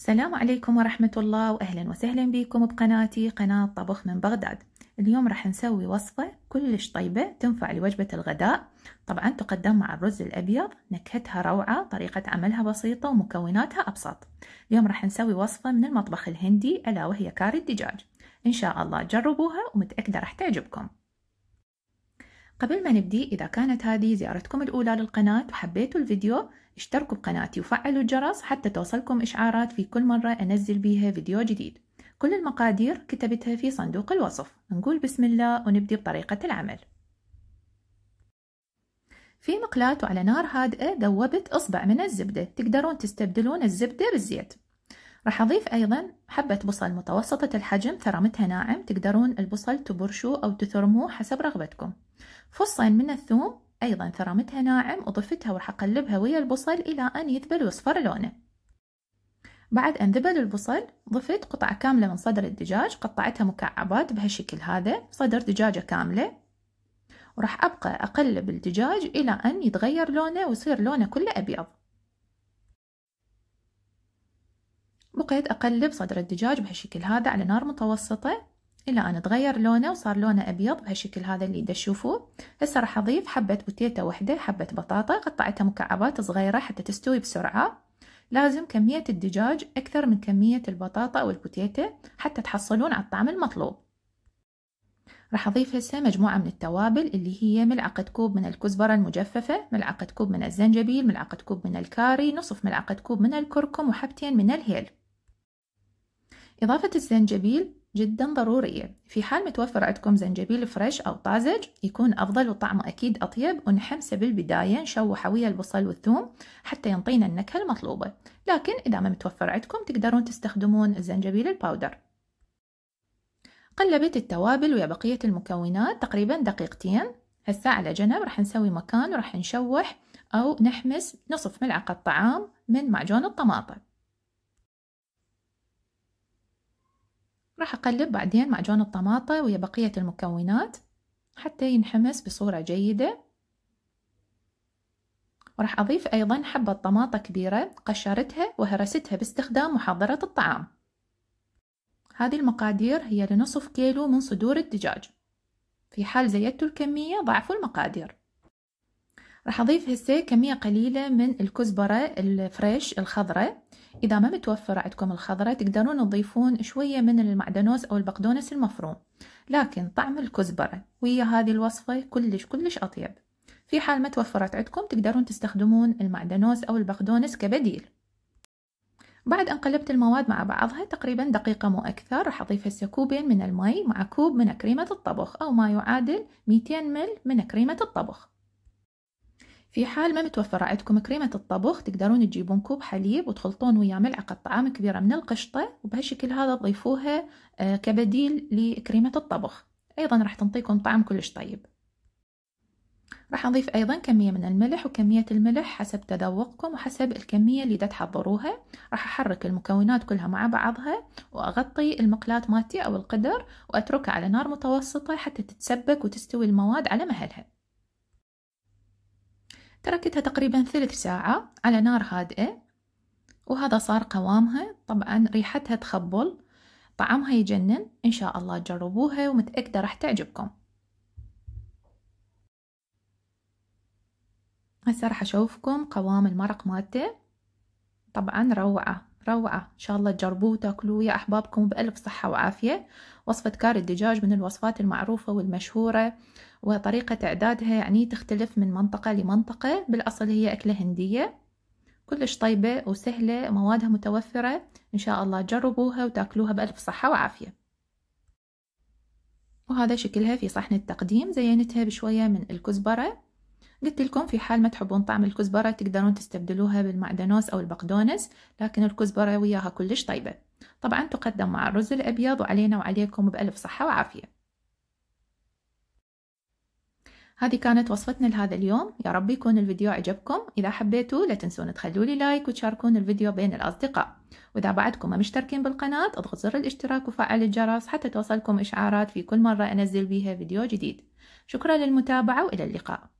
السلام عليكم ورحمة الله وأهلا وسهلا بكم بقناتي قناة طبخ من بغداد اليوم راح نسوي وصفة كلش طيبة تنفع لوجبة الغداء طبعا تقدم مع الرز الأبيض نكهتها روعة طريقة عملها بسيطة ومكوناتها أبسط اليوم راح نسوي وصفة من المطبخ الهندي ألا وهي كاري الدجاج إن شاء الله جربوها ومتأكدة راح تعجبكم قبل ما نبدي إذا كانت هذه زيارتكم الأولى للقناة وحبيتوا الفيديو اشتركوا بقناتي وفعلوا الجرس حتى توصلكم إشعارات في كل مرة أنزل بيها فيديو جديد كل المقادير كتبتها في صندوق الوصف نقول بسم الله ونبدي بطريقة العمل في مقلاة وعلى نار هادئة ذوبت إصبع من الزبدة تقدرون تستبدلون الزبدة بالزيت راح أضيف أيضا حبة بصل متوسطة الحجم ثرمتها ناعم تقدرون البصل تبرشوه أو تثرموه حسب رغبتكم فصين من الثوم أيضا ثرمتها ناعم وضفتها وراح أقلبها ويا البصل إلى أن يذبل ويصفر لونه بعد أن ذبل البصل ضفت قطعة كاملة من صدر الدجاج قطعتها مكعبات بهالشكل هذا صدر دجاجة كاملة وراح أبقى أقلب الدجاج إلى أن يتغير لونه ويصير لونه كله أبيض بقيت أقلب صدر الدجاج بهالشكل هذا على نار متوسطة إلى أن تغير لونه وصار لونه أبيض بهالشكل هذا اللي تشوفوه هسه راح أضيف حبة بوتيتا وحدة حبة بطاطا قطعتها مكعبات صغيرة حتى تستوي بسرعة لازم كمية الدجاج أكثر من كمية البطاطا أو البوتيتا حتى تحصلون على الطعم المطلوب راح أضيف هسه مجموعة من التوابل اللي هي ملعقة كوب من الكزبرة المجففة ملعقة كوب من الزنجبيل ملعقة كوب من الكاري نصف ملعقة كوب من الكركم وحبتين من الهيل إضافة الزنجبيل جدا ضرورية في حال متوفر عندكم زنجبيل فريش أو طازج يكون أفضل وطعمه أكيد أطيب ونحمسه بالبداية نشوحه ويا البصل والثوم حتى ينطينا النكهة المطلوبة لكن إذا ما متوفر عندكم تقدرون تستخدمون الزنجبيل الباودر قلبت التوابل ويا بقية المكونات تقريبا دقيقتين هسا على جنب راح نسوي مكان وراح نشوح أو نحمس نصف ملعقة طعام من معجون الطماطم راح أقلب بعدين معجون الطماطة ويا بقية المكونات حتى ينحمس بصورة جيدة وراح أضيف أيضا حبة طماطة كبيرة قشرتها وهرستها باستخدام محضرة الطعام هذه المقادير هي لنصف كيلو من صدور الدجاج في حال زيدتوا الكمية ضعفوا المقادير راح أضيف هسه كمية قليلة من الكزبرة الفريش الخضراء إذا ما متوفر عندكم الخضرة تقدرون تضيفون شوية من المعدنوس أو البقدونس المفروم لكن طعم الكزبرة ويا هذه الوصفة كلش كلش أطيب في حال ما توفرت عندكم تقدرون تستخدمون المعدنوس أو البقدونس كبديل بعد أن قلبت المواد مع بعضها تقريبا دقيقة مو أكثر راح أضيف هسه كوبين من المي مع كوب من كريمة الطبخ أو ما يعادل 200 مل من كريمة الطبخ في حال ما متوفرة عندكم كريمة الطبخ تقدرون تجيبون كوب حليب وتخلطون وياه ملعقة طعام كبيرة من القشطة وبهالشكل هذا تضيفوها آه، كبديل لكريمة الطبخ أيضا راح تنطيكم طعم كلش طيب راح نضيف أيضا كمية من الملح وكمية الملح حسب تذوقكم وحسب الكمية اللي دا تحضروها راح أحرك المكونات كلها مع بعضها وأغطي المقلاة مالتي أو القدر وأتركها على نار متوسطة حتى تتسبك وتستوي المواد على مهلها تركتها تقريبا ثلث ساعة على نار هادئة وهذا صار قوامها طبعا ريحتها تخبل طعمها يجنن إن شاء الله جربوها ومتأكدة راح تعجبكم هسه راح أشوفكم قوام المرق مالته طبعا روعة روعة إن شاء الله تجربوه وتاكلوه يا أحبابكم بألف صحة وعافية وصفة كار الدجاج من الوصفات المعروفة والمشهورة وطريقة إعدادها يعني تختلف من منطقة لمنطقة بالأصل هي أكلة هندية كلش طيبة وسهلة موادها متوفرة إن شاء الله تجربوها وتاكلوها بألف صحة وعافية وهذا شكلها في صحن التقديم زينتها بشوية من الكزبرة قلت لكم في حال ما تحبون طعم الكزبرة تقدرون تستبدلوها بالمعدنوس أو البقدونس لكن الكزبرة وياها كلش طيبة طبعا تقدم مع الرز الأبيض وعلينا وعليكم بألف صحة وعافية هذه كانت وصفتنا لهذا اليوم يا رب يكون الفيديو عجبكم إذا حبيتوا لا تنسون تخلوا لي لايك وتشاركون الفيديو بين الأصدقاء وإذا بعدكم ما مشتركين بالقناة اضغط زر الاشتراك وفعل الجرس حتى توصلكم إشعارات في كل مرة أنزل بيها فيديو جديد شكرا للمتابعة وإلى اللقاء